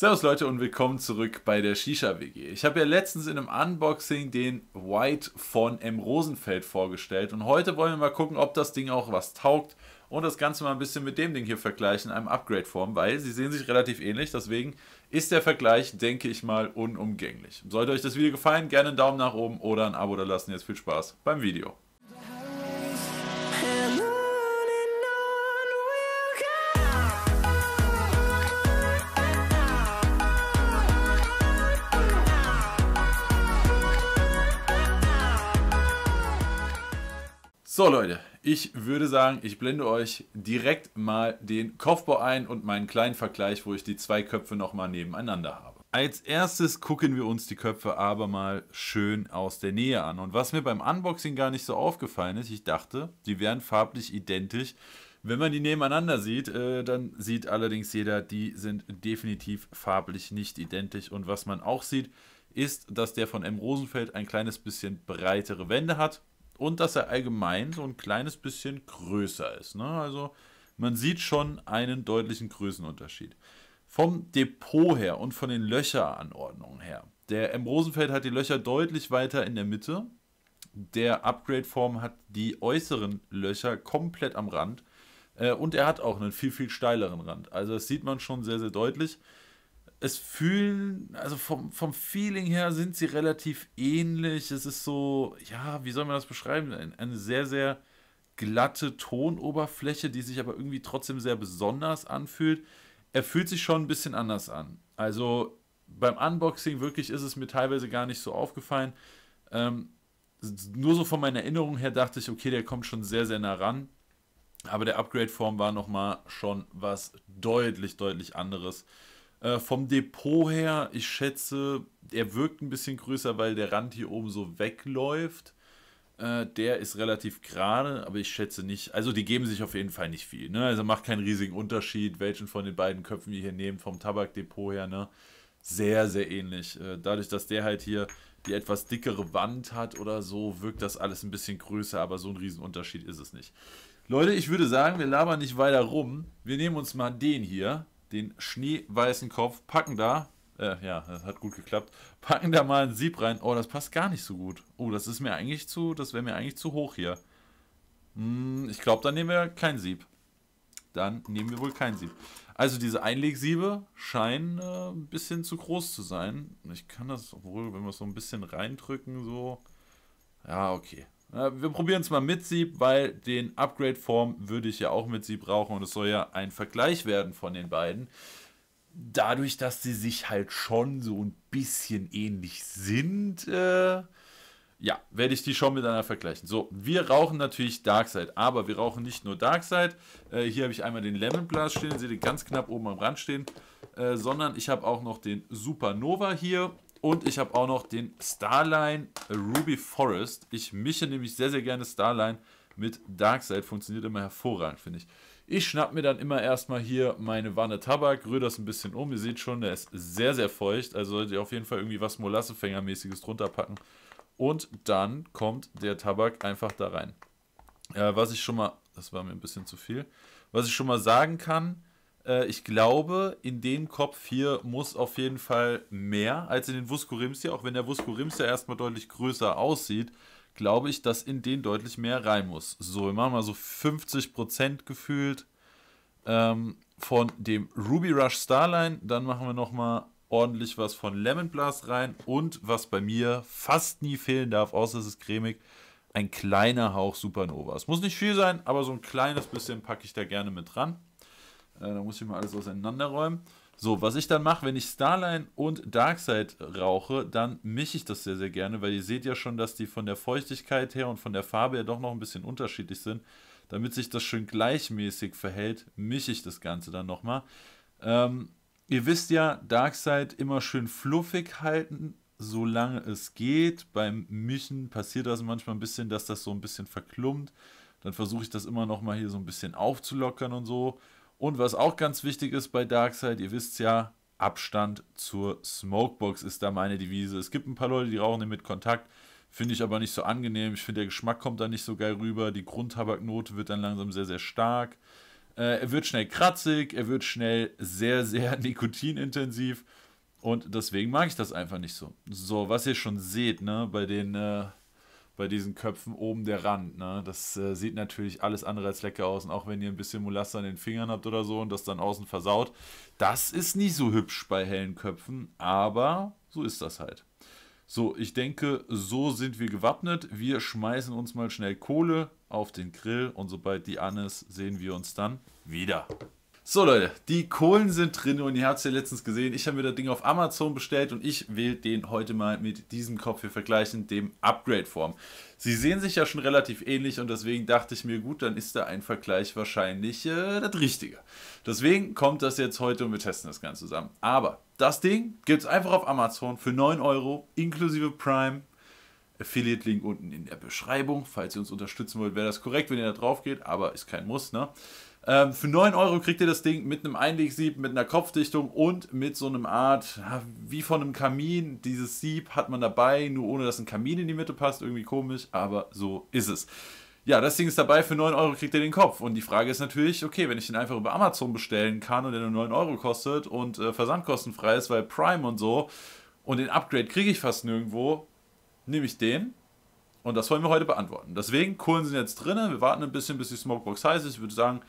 Servus Leute und willkommen zurück bei der Shisha WG. Ich habe ja letztens in einem Unboxing den White von M. Rosenfeld vorgestellt und heute wollen wir mal gucken, ob das Ding auch was taugt und das Ganze mal ein bisschen mit dem Ding hier vergleichen, einem Upgrade-Form, weil sie sehen sich relativ ähnlich, deswegen ist der Vergleich, denke ich mal, unumgänglich. Sollte euch das Video gefallen, gerne einen Daumen nach oben oder ein Abo da lassen. Jetzt viel Spaß beim Video. So Leute, ich würde sagen, ich blende euch direkt mal den Kopfbau ein und meinen kleinen Vergleich, wo ich die zwei Köpfe nochmal nebeneinander habe. Als erstes gucken wir uns die Köpfe aber mal schön aus der Nähe an. Und was mir beim Unboxing gar nicht so aufgefallen ist, ich dachte, die wären farblich identisch. Wenn man die nebeneinander sieht, äh, dann sieht allerdings jeder, die sind definitiv farblich nicht identisch. Und was man auch sieht, ist, dass der von M. Rosenfeld ein kleines bisschen breitere Wände hat und dass er allgemein so ein kleines bisschen größer ist. Ne? Also man sieht schon einen deutlichen Größenunterschied. Vom Depot her und von den Löcheranordnungen her. Der M. Rosenfeld hat die Löcher deutlich weiter in der Mitte. Der Upgrade-Form hat die äußeren Löcher komplett am Rand. Äh, und er hat auch einen viel, viel steileren Rand. Also das sieht man schon sehr, sehr deutlich es fühlen, also vom, vom Feeling her sind sie relativ ähnlich. Es ist so, ja, wie soll man das beschreiben? Ein, eine sehr, sehr glatte Tonoberfläche, die sich aber irgendwie trotzdem sehr besonders anfühlt. Er fühlt sich schon ein bisschen anders an. Also beim Unboxing wirklich ist es mir teilweise gar nicht so aufgefallen. Ähm, nur so von meiner Erinnerung her dachte ich, okay, der kommt schon sehr, sehr nah ran. Aber der Upgrade-Form war nochmal schon was deutlich, deutlich anderes. Äh, vom Depot her, ich schätze, er wirkt ein bisschen größer, weil der Rand hier oben so wegläuft. Äh, der ist relativ gerade, aber ich schätze nicht. Also die geben sich auf jeden Fall nicht viel. Ne? Also macht keinen riesigen Unterschied, welchen von den beiden Köpfen wir hier nehmen, vom Tabakdepot her. Ne? Sehr, sehr ähnlich. Äh, dadurch, dass der halt hier die etwas dickere Wand hat oder so, wirkt das alles ein bisschen größer, aber so ein Riesenunterschied ist es nicht. Leute, ich würde sagen, wir labern nicht weiter rum. Wir nehmen uns mal den hier den schneeweißen Kopf, packen da, äh, ja, das hat gut geklappt, packen da mal ein Sieb rein. Oh, das passt gar nicht so gut. Oh, das ist mir eigentlich zu, das wäre mir eigentlich zu hoch hier. Hm, ich glaube, dann nehmen wir kein Sieb. Dann nehmen wir wohl kein Sieb. Also diese Einlegsiebe scheinen äh, ein bisschen zu groß zu sein. Ich kann das, obwohl, wenn wir es so ein bisschen reindrücken, so... Ja, okay. Äh, wir probieren es mal mit Sieb, weil den Upgrade-Form würde ich ja auch mit Sieb brauchen und es soll ja ein Vergleich werden von den beiden. Dadurch, dass sie sich halt schon so ein bisschen ähnlich sind, äh, ja, werde ich die schon miteinander vergleichen. So, wir rauchen natürlich Darkseid, aber wir rauchen nicht nur Darkseid. Äh, hier habe ich einmal den Lemon Blast stehen, seht ihr ganz knapp oben am Rand stehen, äh, sondern ich habe auch noch den Supernova hier und ich habe auch noch den Starline Ruby Forest. Ich mische nämlich sehr, sehr gerne Starline mit Darkseid. Funktioniert immer hervorragend, finde ich. Ich schnapp mir dann immer erstmal hier meine Wanne Tabak, rühre das ein bisschen um. Ihr seht schon, der ist sehr, sehr feucht. Also solltet ihr auf jeden Fall irgendwie was Molassefängermäßiges drunter packen. Und dann kommt der Tabak einfach da rein. Äh, was ich schon mal, das war mir ein bisschen zu viel, was ich schon mal sagen kann, äh, ich glaube, in dem Kopf hier muss auf jeden Fall mehr als in den hier, auch wenn der ja erstmal deutlich größer aussieht, glaube ich, dass in den deutlich mehr rein muss. So, wir machen mal so 50% gefühlt ähm, von dem Ruby Rush Starline, dann machen wir nochmal ordentlich was von Lemon Blast rein und was bei mir fast nie fehlen darf, außer es ist cremig, ein kleiner Hauch Supernova. Es muss nicht viel sein, aber so ein kleines bisschen packe ich da gerne mit dran. Äh, da muss ich mal alles auseinanderräumen. So, was ich dann mache, wenn ich Starline und Darkseid rauche, dann mische ich das sehr, sehr gerne, weil ihr seht ja schon, dass die von der Feuchtigkeit her und von der Farbe ja doch noch ein bisschen unterschiedlich sind. Damit sich das schön gleichmäßig verhält, mische ich das Ganze dann nochmal. Ähm, ihr wisst ja, Darkseid immer schön fluffig halten, solange es geht. Beim Mischen passiert das manchmal ein bisschen, dass das so ein bisschen verklumpt. Dann versuche ich das immer nochmal hier so ein bisschen aufzulockern und so. Und was auch ganz wichtig ist bei Darkseid, ihr wisst ja, Abstand zur Smokebox ist da meine Devise. Es gibt ein paar Leute, die rauchen den mit Kontakt, finde ich aber nicht so angenehm. Ich finde, der Geschmack kommt da nicht so geil rüber. Die Grundtabaknote wird dann langsam sehr, sehr stark. Äh, er wird schnell kratzig, er wird schnell sehr, sehr nikotinintensiv. Und deswegen mag ich das einfach nicht so. So, was ihr schon seht, ne, bei den äh, bei diesen Köpfen oben der Rand. Ne? Das äh, sieht natürlich alles andere als lecker aus. Und auch wenn ihr ein bisschen Molasse an den Fingern habt oder so und das dann außen versaut, das ist nicht so hübsch bei hellen Köpfen, aber so ist das halt. So, ich denke, so sind wir gewappnet. Wir schmeißen uns mal schnell Kohle auf den Grill und sobald die an ist, sehen wir uns dann wieder. So Leute, die Kohlen sind drin und ihr habt es ja letztens gesehen. Ich habe mir das Ding auf Amazon bestellt und ich wähle den heute mal mit diesem Kopf hier vergleichen, dem Upgrade-Form. Sie sehen sich ja schon relativ ähnlich und deswegen dachte ich mir, gut, dann ist da ein Vergleich wahrscheinlich äh, das Richtige. Deswegen kommt das jetzt heute und wir testen das Ganze zusammen. Aber das Ding gibt es einfach auf Amazon für 9 Euro inklusive Prime. Affiliate-Link unten in der Beschreibung. Falls ihr uns unterstützen wollt, wäre das korrekt, wenn ihr da drauf geht, aber ist kein Muss, ne? Ähm, für 9 Euro kriegt ihr das Ding mit einem Einlegsieb, mit einer Kopfdichtung und mit so einem Art, wie von einem Kamin. Dieses Sieb hat man dabei, nur ohne dass ein Kamin in die Mitte passt. Irgendwie komisch, aber so ist es. Ja, das Ding ist dabei, für 9 Euro kriegt ihr den Kopf. Und die Frage ist natürlich, okay, wenn ich den einfach über Amazon bestellen kann und der nur 9 Euro kostet und äh, versandkostenfrei ist, weil Prime und so, und den Upgrade kriege ich fast nirgendwo, nehme ich den. Und das wollen wir heute beantworten. Deswegen, Kohlen sind jetzt drin. Wir warten ein bisschen, bis die Smokebox heiß ist. Ich würde sagen,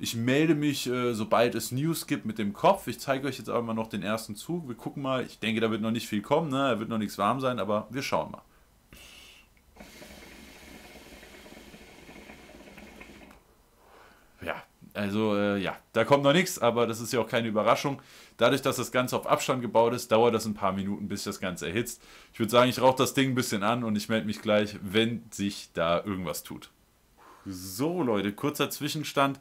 ich melde mich, äh, sobald es News gibt, mit dem Kopf. Ich zeige euch jetzt aber mal noch den ersten Zug. Wir gucken mal. Ich denke, da wird noch nicht viel kommen. Ne? Da wird noch nichts warm sein, aber wir schauen mal. Ja, also äh, ja, da kommt noch nichts, aber das ist ja auch keine Überraschung. Dadurch, dass das Ganze auf Abstand gebaut ist, dauert das ein paar Minuten, bis das Ganze erhitzt. Ich würde sagen, ich rauche das Ding ein bisschen an und ich melde mich gleich, wenn sich da irgendwas tut. So Leute, kurzer Zwischenstand.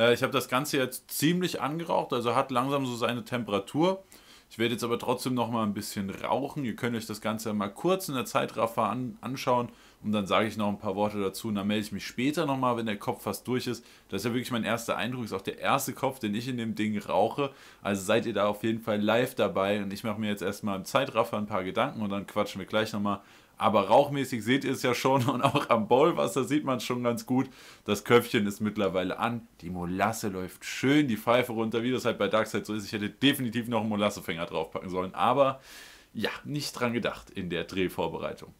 Äh, ich habe das Ganze jetzt ziemlich angeraucht, also hat langsam so seine Temperatur. Ich werde jetzt aber trotzdem noch mal ein bisschen rauchen. Ihr könnt euch das Ganze mal kurz in der Zeitraffer an, anschauen und dann sage ich noch ein paar Worte dazu und dann melde ich mich später noch mal, wenn der Kopf fast durch ist. Das ist ja wirklich mein erster Eindruck, ist auch der erste Kopf, den ich in dem Ding rauche. Also seid ihr da auf jeden Fall live dabei und ich mache mir jetzt erstmal im Zeitraffer ein paar Gedanken und dann quatschen wir gleich noch mal aber rauchmäßig seht ihr es ja schon und auch am Bollwasser sieht man es schon ganz gut. Das Köpfchen ist mittlerweile an, die Molasse läuft schön die Pfeife runter, wie das halt bei Darkseid so ist. Ich hätte definitiv noch einen Molassefänger draufpacken sollen, aber ja, nicht dran gedacht in der Drehvorbereitung.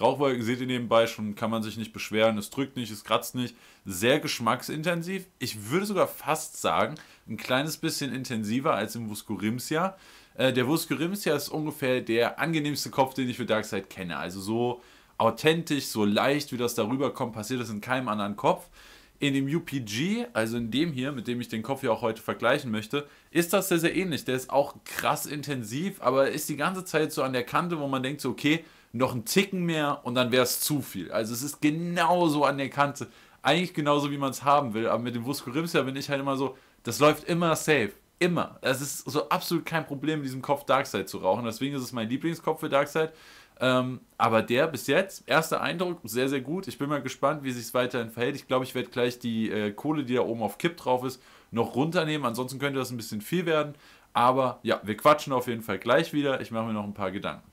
Rauchwolke seht ihr nebenbei schon, kann man sich nicht beschweren. Es drückt nicht, es kratzt nicht. Sehr geschmacksintensiv. Ich würde sogar fast sagen, ein kleines bisschen intensiver als im Vuskorimsia. Äh, der Vuskorimsia ist ungefähr der angenehmste Kopf, den ich für Darkseid kenne. Also so authentisch, so leicht, wie das darüber kommt, passiert das in keinem anderen Kopf. In dem UPG, also in dem hier, mit dem ich den Kopf ja auch heute vergleichen möchte, ist das sehr, sehr ähnlich. Der ist auch krass intensiv, aber ist die ganze Zeit so an der Kante, wo man denkt so, okay, noch einen Ticken mehr und dann wäre es zu viel. Also es ist genauso an der Kante. Eigentlich genauso, wie man es haben will. Aber mit dem Vuskorimsia bin ich halt immer so, das läuft immer safe. Immer. Es ist so absolut kein Problem, diesen Kopf Darkseid zu rauchen. Deswegen ist es mein Lieblingskopf für Darkseid. Ähm, aber der bis jetzt, erster Eindruck, sehr, sehr gut. Ich bin mal gespannt, wie sich es weiterhin verhält. Ich glaube, ich werde gleich die äh, Kohle, die da oben auf Kipp drauf ist, noch runternehmen. Ansonsten könnte das ein bisschen viel werden. Aber ja, wir quatschen auf jeden Fall gleich wieder. Ich mache mir noch ein paar Gedanken.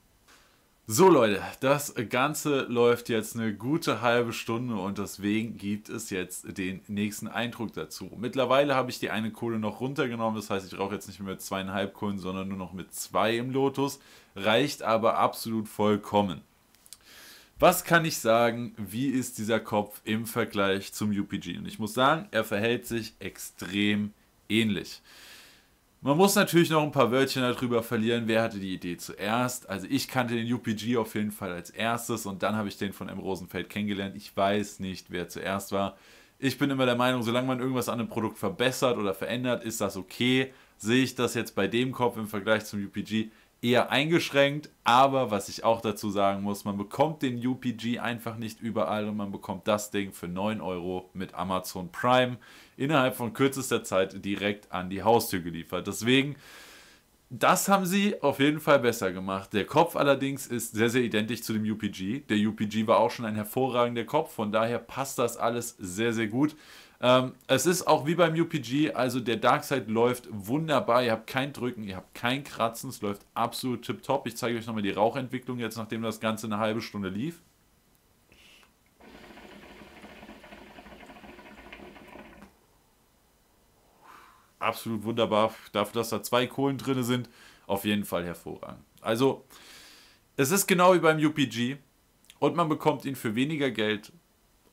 So Leute, das Ganze läuft jetzt eine gute halbe Stunde und deswegen gibt es jetzt den nächsten Eindruck dazu. Mittlerweile habe ich die eine Kohle noch runtergenommen, das heißt ich rauche jetzt nicht mehr mit zweieinhalb Kohlen, sondern nur noch mit zwei im Lotus, reicht aber absolut vollkommen. Was kann ich sagen, wie ist dieser Kopf im Vergleich zum UPG? Und ich muss sagen, er verhält sich extrem ähnlich. Man muss natürlich noch ein paar Wörtchen darüber verlieren, wer hatte die Idee zuerst. Also ich kannte den UPG auf jeden Fall als erstes und dann habe ich den von M. Rosenfeld kennengelernt. Ich weiß nicht, wer zuerst war. Ich bin immer der Meinung, solange man irgendwas an dem Produkt verbessert oder verändert, ist das okay. Sehe ich das jetzt bei dem Kopf im Vergleich zum UPG? eher eingeschränkt, aber was ich auch dazu sagen muss, man bekommt den UPG einfach nicht überall und man bekommt das Ding für 9 Euro mit Amazon Prime innerhalb von kürzester Zeit direkt an die Haustür geliefert. Deswegen, das haben sie auf jeden Fall besser gemacht. Der Kopf allerdings ist sehr, sehr identisch zu dem UPG. Der UPG war auch schon ein hervorragender Kopf, von daher passt das alles sehr, sehr gut. Ähm, es ist auch wie beim UPG, also der Darkseid läuft wunderbar. Ihr habt kein Drücken, ihr habt kein Kratzen, es läuft absolut tipptopp. Ich zeige euch nochmal die Rauchentwicklung jetzt, nachdem das Ganze eine halbe Stunde lief. Absolut wunderbar, dafür, dass da zwei Kohlen drin sind, auf jeden Fall hervorragend. Also, es ist genau wie beim UPG und man bekommt ihn für weniger Geld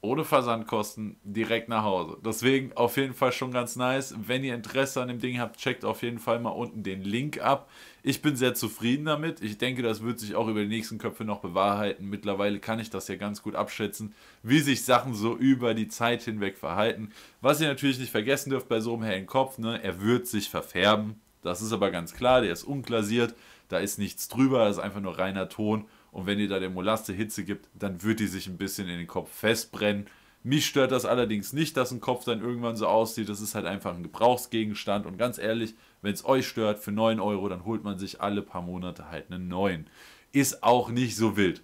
ohne Versandkosten direkt nach Hause. Deswegen auf jeden Fall schon ganz nice. Wenn ihr Interesse an dem Ding habt, checkt auf jeden Fall mal unten den Link ab. Ich bin sehr zufrieden damit. Ich denke, das wird sich auch über die nächsten Köpfe noch bewahrheiten. Mittlerweile kann ich das ja ganz gut abschätzen, wie sich Sachen so über die Zeit hinweg verhalten. Was ihr natürlich nicht vergessen dürft bei so einem hellen Kopf, ne? er wird sich verfärben. Das ist aber ganz klar, der ist unglasiert, da ist nichts drüber, das ist einfach nur reiner Ton und wenn ihr da der Molasse Hitze gibt, dann wird die sich ein bisschen in den Kopf festbrennen. Mich stört das allerdings nicht, dass ein Kopf dann irgendwann so aussieht. Das ist halt einfach ein Gebrauchsgegenstand. Und ganz ehrlich, wenn es euch stört, für 9 Euro, dann holt man sich alle paar Monate halt einen neuen. Ist auch nicht so wild.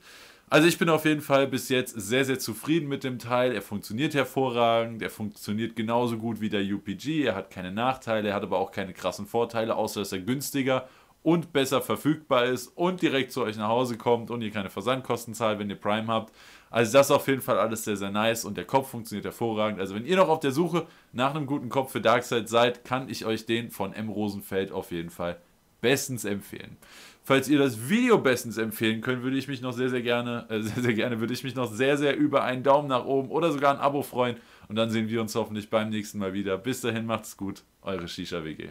Also ich bin auf jeden Fall bis jetzt sehr, sehr zufrieden mit dem Teil. Er funktioniert hervorragend, er funktioniert genauso gut wie der UPG, er hat keine Nachteile, er hat aber auch keine krassen Vorteile, außer dass er günstiger ist und besser verfügbar ist und direkt zu euch nach Hause kommt und ihr keine Versandkosten zahlt, wenn ihr Prime habt. Also das ist auf jeden Fall alles sehr, sehr nice und der Kopf funktioniert hervorragend. Also wenn ihr noch auf der Suche nach einem guten Kopf für Darkseid seid, kann ich euch den von M. Rosenfeld auf jeden Fall bestens empfehlen. Falls ihr das Video bestens empfehlen könnt, würde ich mich noch sehr, sehr gerne, äh, sehr, sehr gerne, würde ich mich noch sehr, sehr über einen Daumen nach oben oder sogar ein Abo freuen. Und dann sehen wir uns hoffentlich beim nächsten Mal wieder. Bis dahin, macht's gut, eure Shisha WG.